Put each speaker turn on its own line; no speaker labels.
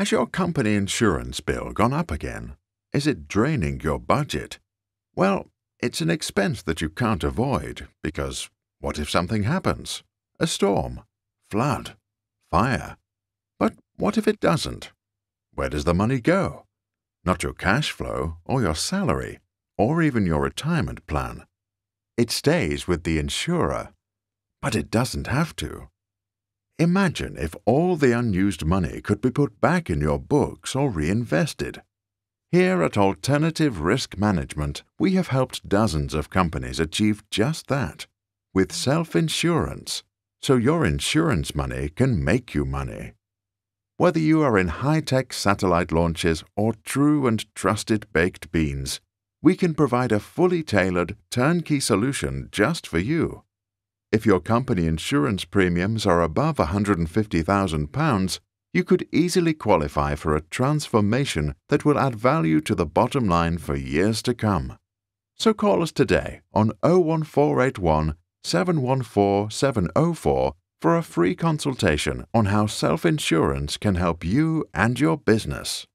Has your company insurance bill gone up again? Is it draining your budget? Well, it's an expense that you can't avoid because what if something happens? A storm, flood, fire. But what if it doesn't? Where does the money go? Not your cash flow or your salary or even your retirement plan. It stays with the insurer, but it doesn't have to. Imagine if all the unused money could be put back in your books or reinvested. Here at Alternative Risk Management, we have helped dozens of companies achieve just that with self insurance, so your insurance money can make you money. Whether you are in high tech satellite launches or true and trusted baked beans, we can provide a fully tailored, turnkey solution just for you. If your company insurance premiums are above £150,000, you could easily qualify for a transformation that will add value to the bottom line for years to come. So call us today on 01481 714 704 for a free consultation on how self insurance can help you and your business.